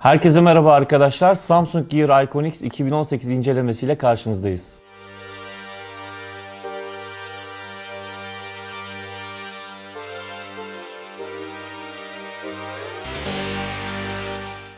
Herkese merhaba arkadaşlar. Samsung Gear Iconix 2018 incelemesiyle karşınızdayız.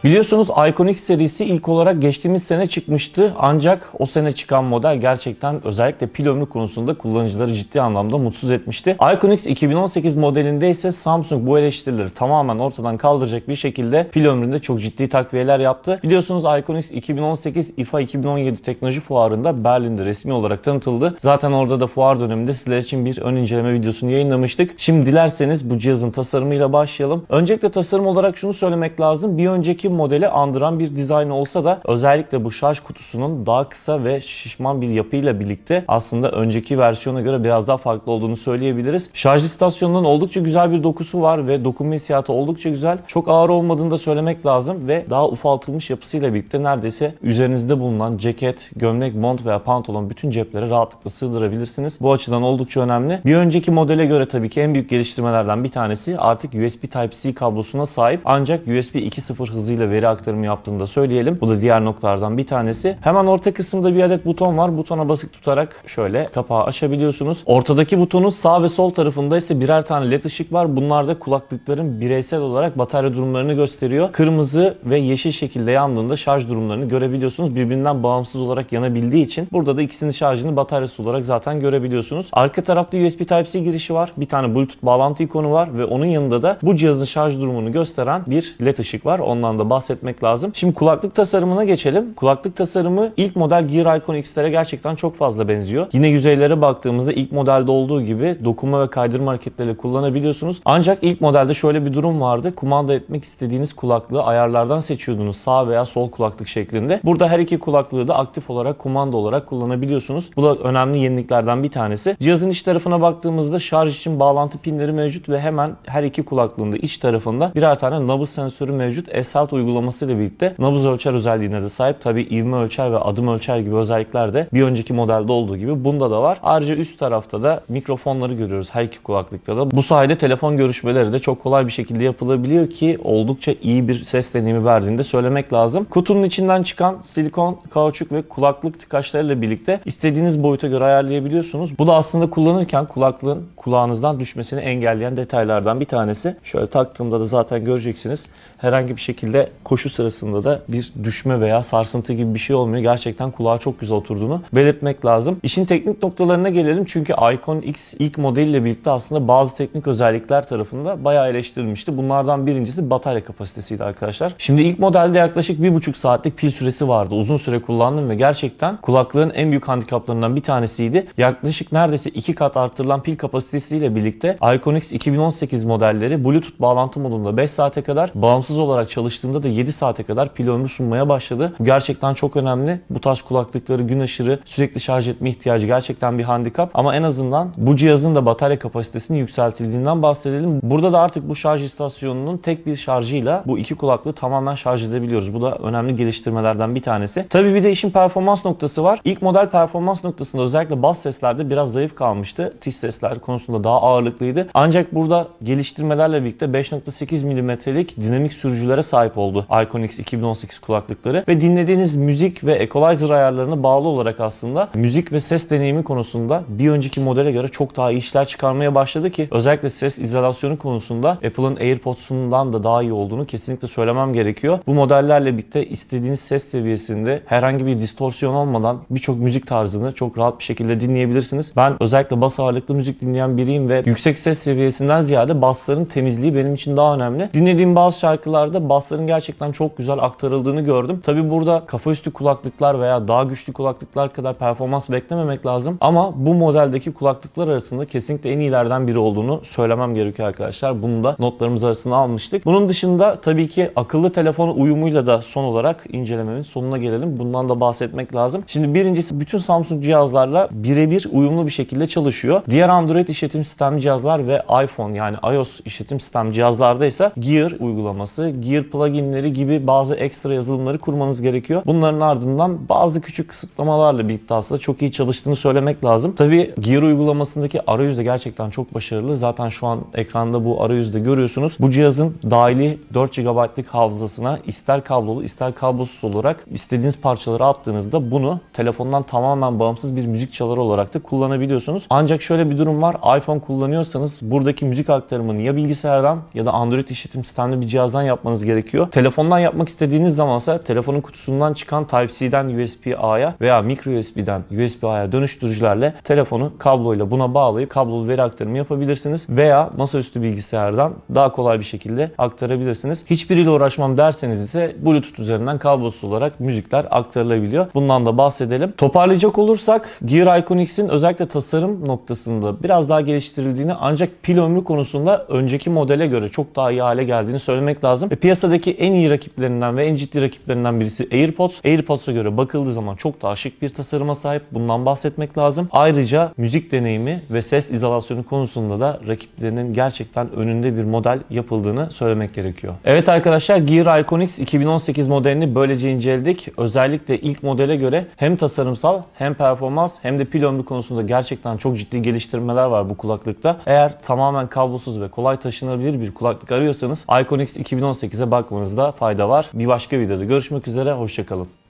Biliyorsunuz Iconic serisi ilk olarak geçtiğimiz sene çıkmıştı. Ancak o sene çıkan model gerçekten özellikle pil ömrü konusunda kullanıcıları ciddi anlamda mutsuz etmişti. Iconix 2018 modelinde ise Samsung bu eleştirileri tamamen ortadan kaldıracak bir şekilde pil ömründe çok ciddi takviyeler yaptı. Biliyorsunuz Iconix 2018 IFA 2017 teknoloji fuarında Berlin'de resmi olarak tanıtıldı. Zaten orada da fuar döneminde sizler için bir ön inceleme videosunu yayınlamıştık. Şimdi dilerseniz bu cihazın tasarımıyla başlayalım. Öncelikle tasarım olarak şunu söylemek lazım. Bir önceki modeli andıran bir dizayn olsa da özellikle bu şarj kutusunun daha kısa ve şişman bir yapıyla birlikte aslında önceki versiyona göre biraz daha farklı olduğunu söyleyebiliriz. Şarj istasyonunun oldukça güzel bir dokusu var ve dokunma hissiyatı oldukça güzel. Çok ağır olmadığını da söylemek lazım ve daha ufaltılmış yapısıyla birlikte neredeyse üzerinizde bulunan ceket, gömlek, mont veya pantolon bütün ceplere rahatlıkla sığdırabilirsiniz. Bu açıdan oldukça önemli. Bir önceki modele göre tabii ki en büyük geliştirmelerden bir tanesi artık USB Type-C kablosuna sahip ancak USB 2.0 hızıyla aracılığıyla veri aktarımı yaptığını da söyleyelim. Bu da diğer noktalardan bir tanesi. Hemen orta kısımda bir adet buton var. Butona basık tutarak şöyle kapağı açabiliyorsunuz. Ortadaki butonun sağ ve sol tarafında ise birer tane led ışık var. Bunlar da kulaklıkların bireysel olarak batarya durumlarını gösteriyor. Kırmızı ve yeşil şekilde yandığında şarj durumlarını görebiliyorsunuz. Birbirinden bağımsız olarak yanabildiği için burada da ikisinin şarjını bataryası olarak zaten görebiliyorsunuz. Arka tarafta USB Type-C girişi var. Bir tane Bluetooth bağlantı ikonu var ve onun yanında da bu cihazın şarj durumunu gösteren bir led ışık var. Ondan da bahsetmek lazım. Şimdi kulaklık tasarımına geçelim. Kulaklık tasarımı ilk model Gear Icon X'lere gerçekten çok fazla benziyor. Yine yüzeylere baktığımızda ilk modelde olduğu gibi dokunma ve kaydırma hareketleriyle kullanabiliyorsunuz. Ancak ilk modelde şöyle bir durum vardı. Kumanda etmek istediğiniz kulaklığı ayarlardan seçiyordunuz. Sağ veya sol kulaklık şeklinde. Burada her iki kulaklığı da aktif olarak kumanda olarak kullanabiliyorsunuz. Bu da önemli yeniliklerden bir tanesi. Cihazın iç tarafına baktığımızda şarj için bağlantı pinleri mevcut ve hemen her iki kulaklığında iç tarafında birer tane nabız sensörü mevcut. Esalt uygulamasıyla birlikte nabız ölçer özelliğine de sahip. Tabi ivme ölçer ve adım ölçer gibi özellikler de bir önceki modelde olduğu gibi bunda da var. Ayrıca üst tarafta da mikrofonları görüyoruz her iki kulaklıkta da. Bu sayede telefon görüşmeleri de çok kolay bir şekilde yapılabiliyor ki oldukça iyi bir ses deneyimi verdiğini de söylemek lazım. Kutunun içinden çıkan silikon, kauçuk ve kulaklık tıkaçlarıyla birlikte istediğiniz boyuta göre ayarlayabiliyorsunuz. Bu da aslında kullanırken kulaklığın kulağınızdan düşmesini engelleyen detaylardan bir tanesi. Şöyle taktığımda da zaten göreceksiniz. Herhangi bir şekilde koşu sırasında da bir düşme veya sarsıntı gibi bir şey olmuyor. Gerçekten kulağa çok güzel oturduğunu belirtmek lazım. İşin teknik noktalarına gelelim çünkü Icon X ilk modeliyle birlikte aslında bazı teknik özellikler tarafında bayağı eleştirilmişti. Bunlardan birincisi batarya kapasitesiydi arkadaşlar. Şimdi ilk modelde yaklaşık 1,5 saatlik pil süresi vardı. Uzun süre kullandım ve gerçekten kulaklığın en büyük handikaplarından bir tanesiydi. Yaklaşık neredeyse 2 kat arttırılan pil kapasitesiyle birlikte Icon X 2018 modelleri Bluetooth bağlantı modunda 5 saate kadar bağımsız olarak çalıştığında haftada 7 saate kadar pil ömrü sunmaya başladı. gerçekten çok önemli. Bu tarz kulaklıkları gün aşırı sürekli şarj etme ihtiyacı gerçekten bir handikap. Ama en azından bu cihazın da batarya kapasitesinin yükseltildiğinden bahsedelim. Burada da artık bu şarj istasyonunun tek bir şarjıyla bu iki kulaklığı tamamen şarj edebiliyoruz. Bu da önemli geliştirmelerden bir tanesi. Tabii bir de işin performans noktası var. İlk model performans noktasında özellikle bas seslerde biraz zayıf kalmıştı. Tiz sesler konusunda daha ağırlıklıydı. Ancak burada geliştirmelerle birlikte 5.8 mm'lik dinamik sürücülere sahip oldu oldu Iconix 2018 kulaklıkları ve dinlediğiniz müzik ve equalizer ayarlarına bağlı olarak aslında müzik ve ses deneyimi konusunda bir önceki modele göre çok daha iyi işler çıkarmaya başladı ki özellikle ses izolasyonu konusunda Apple'ın AirPods'undan da daha iyi olduğunu kesinlikle söylemem gerekiyor. Bu modellerle birlikte istediğiniz ses seviyesinde herhangi bir distorsiyon olmadan birçok müzik tarzını çok rahat bir şekilde dinleyebilirsiniz. Ben özellikle bas ağırlıklı müzik dinleyen biriyim ve yüksek ses seviyesinden ziyade basların temizliği benim için daha önemli. Dinlediğim bazı şarkılarda basların gerçekten çok güzel aktarıldığını gördüm. Tabi burada kafaüstü kulaklıklar veya daha güçlü kulaklıklar kadar performans beklememek lazım. Ama bu modeldeki kulaklıklar arasında kesinlikle en iyilerden biri olduğunu söylemem gerekiyor arkadaşlar. Bunu da notlarımız arasında almıştık. Bunun dışında tabii ki akıllı telefon uyumuyla da son olarak incelememin sonuna gelelim. Bundan da bahsetmek lazım. Şimdi birincisi bütün Samsung cihazlarla birebir uyumlu bir şekilde çalışıyor. Diğer Android işletim sistemli cihazlar ve iPhone yani iOS işletim sistem cihazlarda ise Gear uygulaması, Gear plugin tahminleri gibi bazı ekstra yazılımları kurmanız gerekiyor. Bunların ardından bazı küçük kısıtlamalarla birlikte aslında çok iyi çalıştığını söylemek lazım. Tabi Gear uygulamasındaki arayüz de gerçekten çok başarılı. Zaten şu an ekranda bu arayüzde görüyorsunuz. Bu cihazın dahili 4 GB'lık hafızasına ister kablolu ister kablosuz olarak istediğiniz parçaları attığınızda bunu telefondan tamamen bağımsız bir müzik çaları olarak da kullanabiliyorsunuz. Ancak şöyle bir durum var. iPhone kullanıyorsanız buradaki müzik aktarımını ya bilgisayardan ya da Android işletim sistemli bir cihazdan yapmanız gerekiyor telefondan yapmak istediğiniz zamansa telefonun kutusundan çıkan Type-C'den USB-A'ya veya micro USB'den USB-A'ya dönüştürücülerle telefonu kabloyla buna bağlayıp kablolu veri aktarımı yapabilirsiniz veya masaüstü bilgisayardan daha kolay bir şekilde aktarabilirsiniz. Hiçbiriyle uğraşmam derseniz ise Bluetooth üzerinden kablosuz olarak müzikler aktarılabiliyor. Bundan da bahsedelim. Toparlayacak olursak Gear Icon X'in özellikle tasarım noktasında biraz daha geliştirildiğini ancak pil ömrü konusunda önceki modele göre çok daha iyi hale geldiğini söylemek lazım. Ve piyasadaki en iyi rakiplerinden ve en ciddi rakiplerinden birisi AirPods. AirPods'a göre bakıldığı zaman çok daha şık bir tasarıma sahip. Bundan bahsetmek lazım. Ayrıca müzik deneyimi ve ses izolasyonu konusunda da rakiplerinin gerçekten önünde bir model yapıldığını söylemek gerekiyor. Evet arkadaşlar Gear Iconix 2018 modelini böylece inceledik. Özellikle ilk modele göre hem tasarımsal hem performans hem de pil ömrü konusunda gerçekten çok ciddi geliştirmeler var bu kulaklıkta. Eğer tamamen kablosuz ve kolay taşınabilir bir kulaklık arıyorsanız Iconix 2018'e bakmanız bakmanızda fayda var. Bir başka videoda görüşmek üzere, hoşçakalın.